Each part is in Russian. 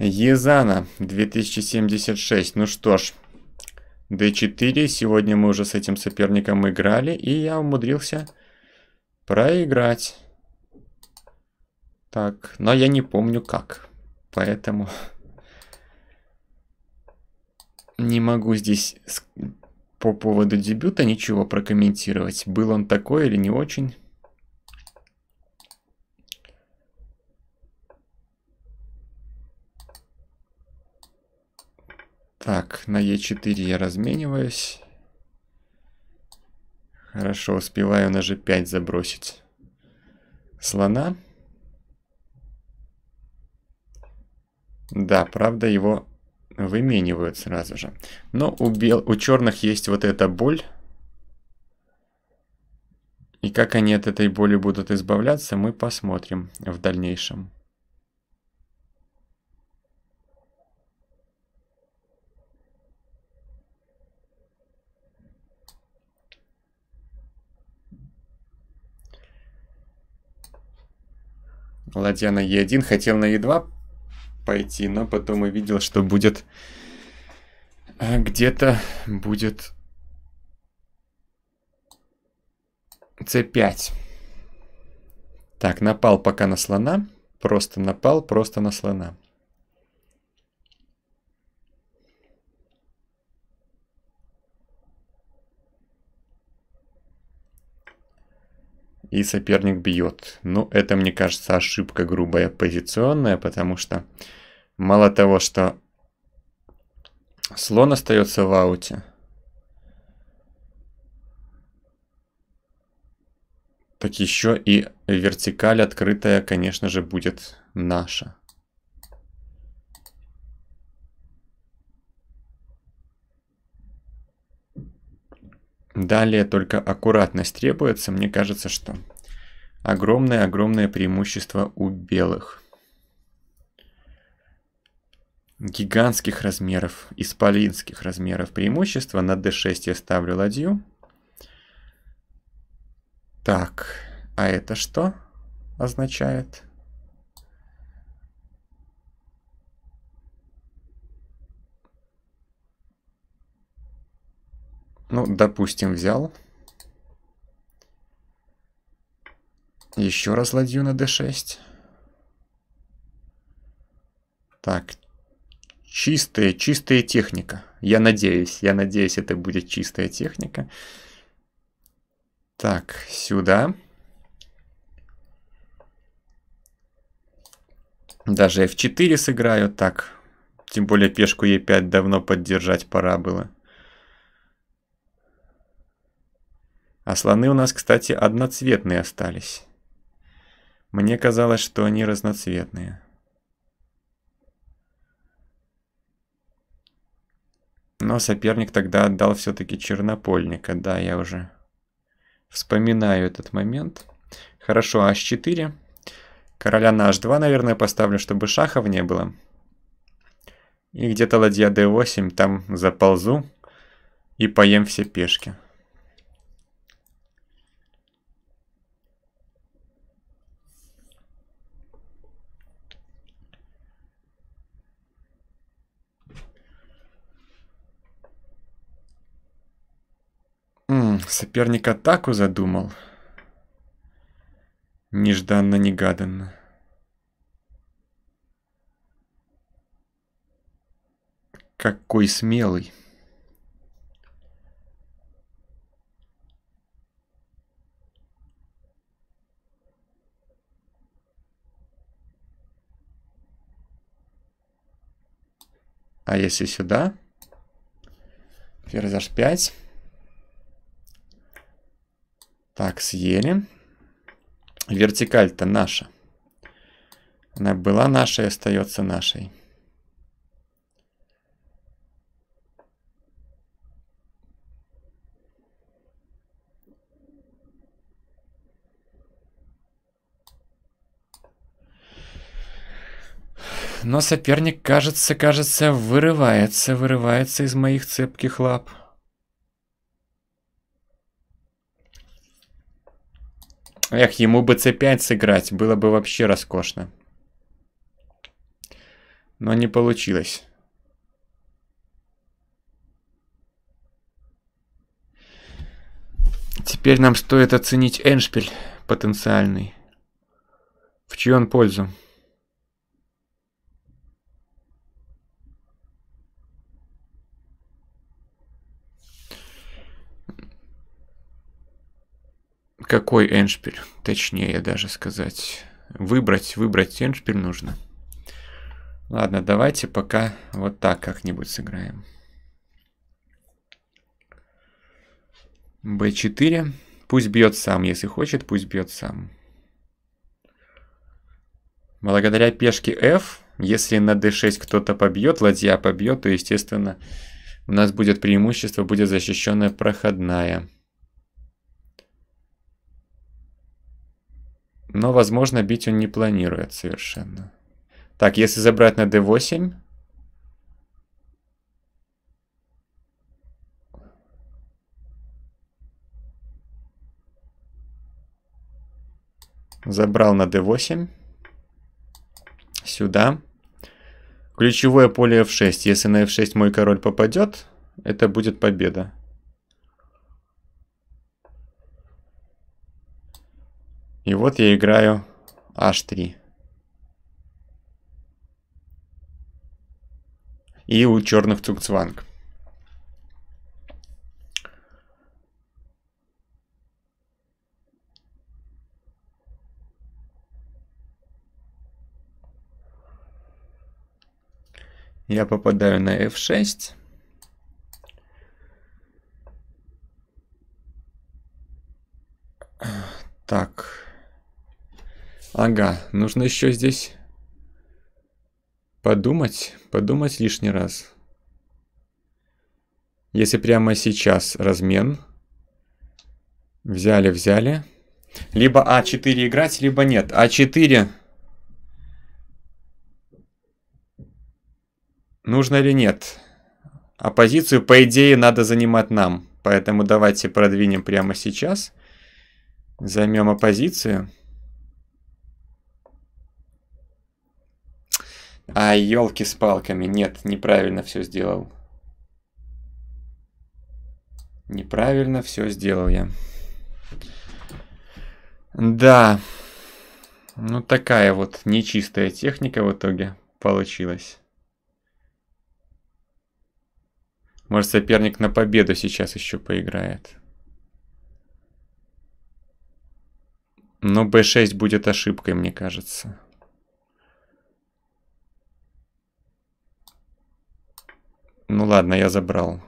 Езана 2076. Ну что ж, D4. Сегодня мы уже с этим соперником играли, и я умудрился проиграть. Так, но я не помню как, поэтому не могу здесь по поводу дебюта ничего прокомментировать. Был он такой или не очень. Так, на Е4 я размениваюсь. Хорошо, успеваю на G5 забросить слона. Да, правда, его выменивают сразу же. Но у, бел... у черных есть вот эта боль. И как они от этой боли будут избавляться, мы посмотрим в дальнейшем. Ладья на Е1. Хотел на Е2 пойти, но потом увидел, что будет... А, где-то будет... c 5 Так, напал пока на слона. Просто напал, просто на слона. и соперник бьет. Ну, это, мне кажется, ошибка грубая позиционная, потому что мало того, что слон остается в ауте, так еще и вертикаль открытая, конечно же, будет наша. Далее только аккуратность требуется. Мне кажется, что огромное-огромное преимущество у белых. Гигантских размеров, исполинских размеров преимущество. На d6 я ставлю ладью. Так, а это что означает? Ну, допустим, взял. Еще раз ладью на d6. Так. Чистая, чистая техника. Я надеюсь, я надеюсь, это будет чистая техника. Так, сюда. Даже f4 сыграю, так. Тем более пешку e5 давно поддержать пора было. А слоны у нас, кстати, одноцветные остались. Мне казалось, что они разноцветные. Но соперник тогда отдал все-таки чернопольника. Да, я уже вспоминаю этот момент. Хорошо, h4. Короля на h2, наверное, поставлю, чтобы шахов не было. И где-то ладья d8, там заползу и поем все пешки. соперник атаку задумал. Нежданно-негаданно. Какой смелый. А если сюда? Ферзь h5. Так, съели. Вертикаль-то наша. Она была нашей, остается нашей. Но соперник, кажется, кажется, вырывается, вырывается из моих цепких лап. Эх, ему бы c5 сыграть, было бы вообще роскошно. Но не получилось. Теперь нам стоит оценить Эншпиль потенциальный. В чью он пользу? какой эншпиль, точнее даже сказать. Выбрать, выбрать эншпиль нужно. Ладно, давайте пока вот так как-нибудь сыграем. b4. Пусть бьет сам, если хочет, пусть бьет сам. Благодаря пешке f, если на d6 кто-то побьет, ладья побьет, то, естественно, у нас будет преимущество, будет защищенная проходная. Но, возможно, бить он не планирует совершенно. Так, если забрать на d8... Забрал на d8. Сюда. Ключевое поле f6. Если на f6 мой король попадет, это будет победа. И вот я играю h3. И у черных цукцванг. Я попадаю на f6. Ага, нужно еще здесь подумать, подумать лишний раз. Если прямо сейчас размен. Взяли, взяли. Либо А4 играть, либо нет. А4. Нужно или нет? А позицию, по идее, надо занимать нам. Поэтому давайте продвинем прямо сейчас. Займем оппозицию. А, елки с палками. Нет, неправильно все сделал. Неправильно все сделал я. Да. Ну такая вот нечистая техника в итоге получилась. Может соперник на победу сейчас еще поиграет. Но ну, b6 будет ошибкой, мне кажется. Ну ладно, я забрал.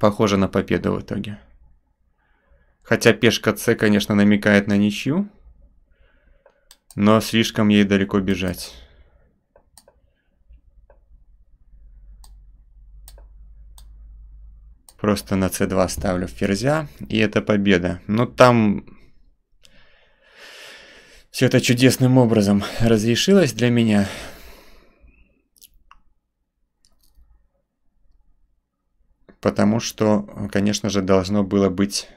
похоже на победу в итоге. Хотя пешка С, конечно, намекает на ничью, но слишком ей далеко бежать. Просто на c2 ставлю ферзя, и это победа. Но там все это чудесным образом разрешилось для меня. потому что, конечно же, должно было быть...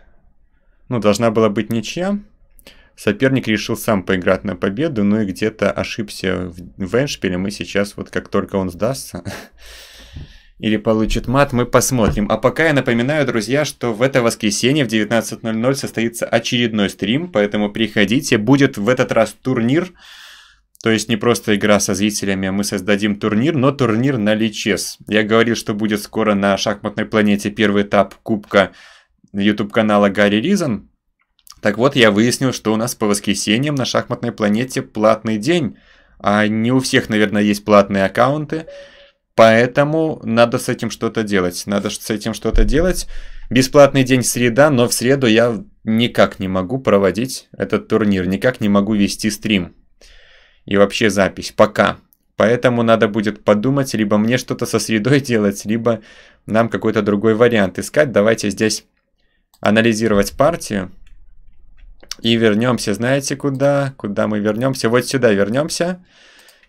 Ну, должна была быть ничья. Соперник решил сам поиграть на победу, ну и где-то ошибся в, в Эншпиле. Мы сейчас, вот как только он сдастся, или получит мат, мы посмотрим. А пока я напоминаю, друзья, что в это воскресенье в 19.00 состоится очередной стрим, поэтому приходите. Будет в этот раз турнир то есть не просто игра со зрителями, а мы создадим турнир, но турнир на Личес. Я говорил, что будет скоро на шахматной планете первый этап Кубка YouTube-канала Гарри Ризен. Так вот, я выяснил, что у нас по воскресеньям на шахматной планете платный день. А не у всех, наверное, есть платные аккаунты. Поэтому надо с этим что-то делать. Надо с этим что-то делать. Бесплатный день среда, но в среду я никак не могу проводить этот турнир, никак не могу вести стрим и вообще запись. Пока. Поэтому надо будет подумать, либо мне что-то со средой делать, либо нам какой-то другой вариант искать. Давайте здесь анализировать партию. И вернемся, знаете куда? Куда мы вернемся? Вот сюда вернемся.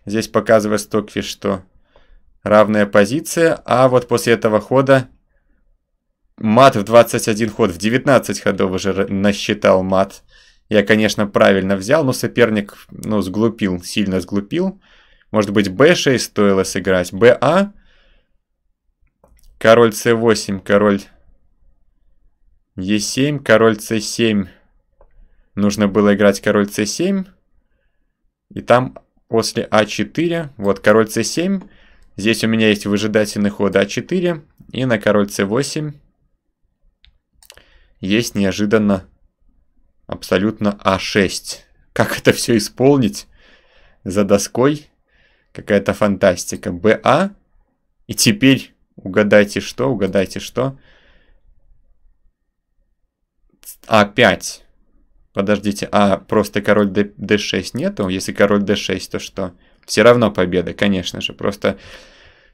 Здесь показывает стокфиш, что равная позиция. А вот после этого хода мат в 21 ход. В 19 ходов уже насчитал мат. Я, конечно, правильно взял, но соперник, ну, сглупил, сильно сглупил. Может быть, b6 стоило сыграть. ba. А? Король c8, король e7, король c7. Нужно было играть король c7. И там после а4, вот король c7. Здесь у меня есть выжидательный ход а4. И на король c8 есть неожиданно абсолютно А6. Как это все исполнить? За доской какая-то фантастика. БА. И теперь угадайте что, угадайте что. А5. Подождите, а просто король D, d6 нету? Если король d6, то что? Все равно победа, конечно же. Просто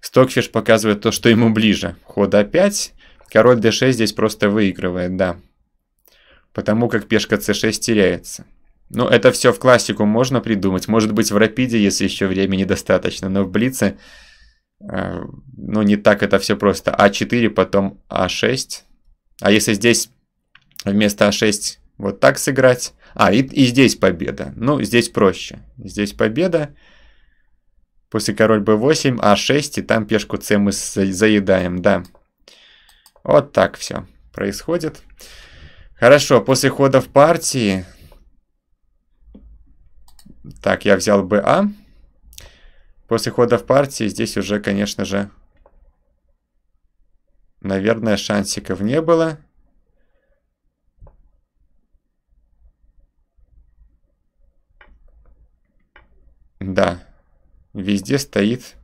Стокфиш показывает то, что ему ближе. Ход а5. Король d6 здесь просто выигрывает, да потому как пешка c6 теряется. Ну, это все в классику можно придумать. Может быть, в рапиде, если еще времени достаточно, но в блице, э, ну, не так это все просто. А4, потом А6. А если здесь вместо А6 вот так сыграть? А, и, и здесь победа. Ну, здесь проще. Здесь победа. После король b8, а6, и там пешку c мы заедаем, да. Вот так все происходит. Хорошо, после хода в партии... Так, я взял а. После хода в партии здесь уже, конечно же, наверное, шансиков не было. Да, везде стоит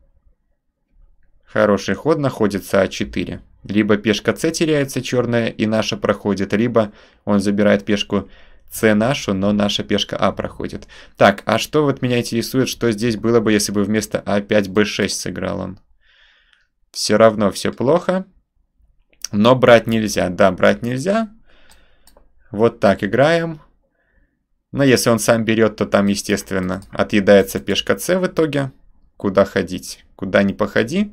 хороший ход, находится А4. Либо пешка c теряется черная и наша проходит, либо он забирает пешку c нашу, но наша пешка А проходит. Так, а что вот меня интересует, что здесь было бы, если бы вместо a 5 b 6 сыграл он? Все равно все плохо. Но брать нельзя. Да, брать нельзя. Вот так играем. Но если он сам берет, то там, естественно, отъедается пешка c в итоге. Куда ходить? Куда не походи.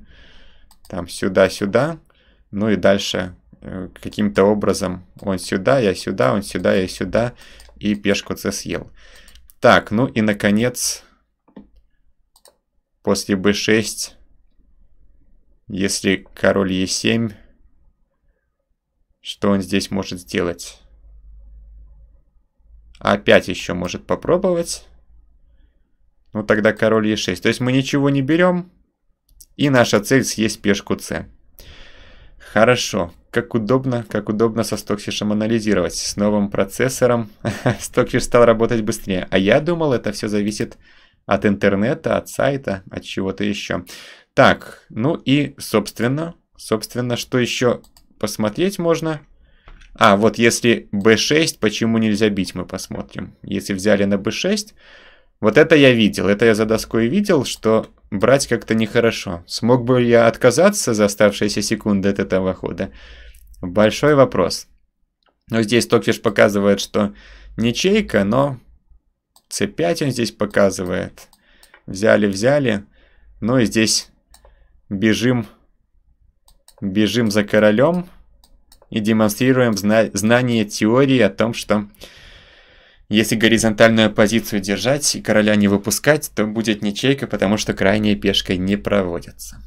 Там сюда-сюда. Ну и дальше э, каким-то образом он сюда, я сюда, он сюда, я сюда, и пешку c съел. Так, ну и наконец, после b6, если король e7, что он здесь может сделать? Опять еще может попробовать. Ну тогда король e6. То есть мы ничего не берем, и наша цель съесть пешку c. Хорошо. Как удобно, как удобно со стоксишем анализировать. С новым процессором стоксиш стал работать быстрее. А я думал, это все зависит от интернета, от сайта, от чего-то еще. Так, ну и, собственно, собственно, что еще посмотреть можно? А, вот если B6, почему нельзя бить, мы посмотрим. Если взяли на B6, вот это я видел, это я за доской видел, что брать как-то нехорошо. Смог бы я отказаться за оставшиеся секунды от этого хода? Большой вопрос. Но здесь Токфиш показывает, что ничейка, но c5 он здесь показывает. Взяли, взяли. Ну и здесь бежим, бежим за королем и демонстрируем зна знание теории о том, что если горизонтальную позицию держать и короля не выпускать, то будет ничейка, потому что крайняя пешка не проводится.